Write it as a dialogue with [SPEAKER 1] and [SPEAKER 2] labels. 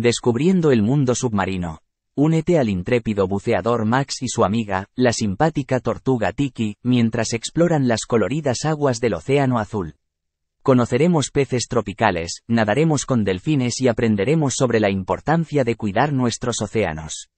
[SPEAKER 1] Descubriendo el mundo submarino. Únete al intrépido buceador Max y su amiga, la simpática tortuga Tiki, mientras exploran las coloridas aguas del Océano Azul. Conoceremos peces tropicales, nadaremos con delfines y aprenderemos sobre la importancia de cuidar nuestros océanos.